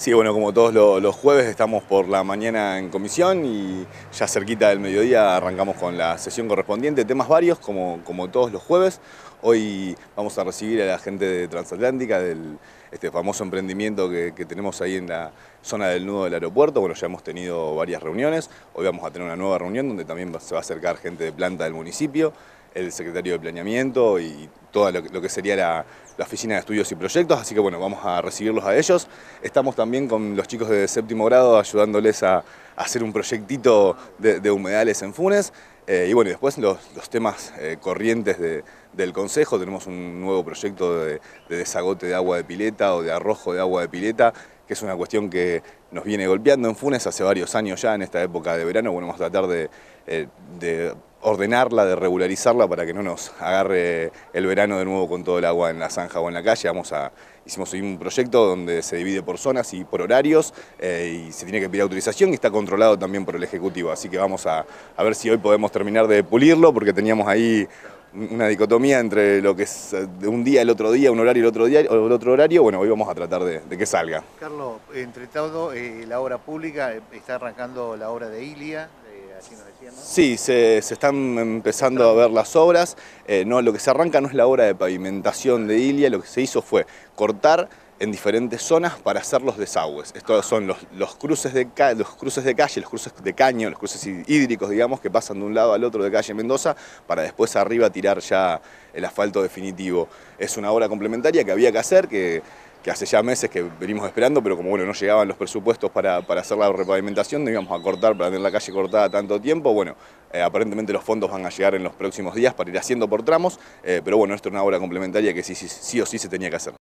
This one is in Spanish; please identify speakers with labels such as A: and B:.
A: Sí, bueno, como todos los jueves estamos por la mañana en comisión y ya cerquita del mediodía arrancamos con la sesión correspondiente, temas varios como, como todos los jueves. Hoy vamos a recibir a la gente de Transatlántica, del este famoso emprendimiento que tenemos ahí en la zona del nudo del aeropuerto. Bueno, ya hemos tenido varias reuniones, hoy vamos a tener una nueva reunión donde también se va a acercar gente de planta del municipio el secretario de Planeamiento y todo lo, que sería la, la Oficina de Estudios y Proyectos, así que bueno, vamos a recibirlos a ellos. Estamos también con los chicos de séptimo grado ayudándoles a, hacer un proyectito de, humedales en Funes. Eh, y bueno, y después los, temas eh, corrientes del Consejo, tenemos un nuevo proyecto de, desagote de agua de pileta o de arrojo de agua de pileta, que es una cuestión que nos viene golpeando en Funes hace varios años ya en esta época de verano. Bueno, vamos a tratar de eh, ordenarla, de regularizarla para que no nos agarre el verano de nuevo con todo el agua en la zanja o en la calle. Vamos a, hicimos un proyecto donde se divide por zonas y por horarios eh, y se tiene que pedir autorización y está controlado también por el Ejecutivo. Así que vamos a, ver si hoy podemos terminar de pulirlo porque teníamos ahí una dicotomía entre lo que es de eh, un día el otro día, un horario el otro día, o el otro horario, bueno, hoy vamos a tratar de, que salga.
B: Carlos, entre todo, eh, la obra pública, está arrancando la obra de Ilia,
A: Sí, se, están empezando a ver las obras. Eh, no, lo que se arranca no es la obra de pavimentación de Ilia, lo que se hizo fue cortar en diferentes zonas para hacer los desagües. Estos son los, los cruces, de los cruces de calle, los cruces de caño, los cruces hídricos, digamos, que pasan de un lado al otro de calle Mendoza para después arriba tirar ya el asfalto definitivo. Es una obra complementaria que había que hacer, que, que hace ya meses que venimos esperando, pero como bueno, no llegaban los presupuestos para, para hacer la repavimentación, no íbamos a cortar para tener la calle cortada tanto tiempo. Bueno, eh, aparentemente los fondos van a llegar en los próximos días para ir haciendo por tramos, eh, pero bueno, esto es una obra complementaria que sí, sí, sí o sí se tenía que hacer.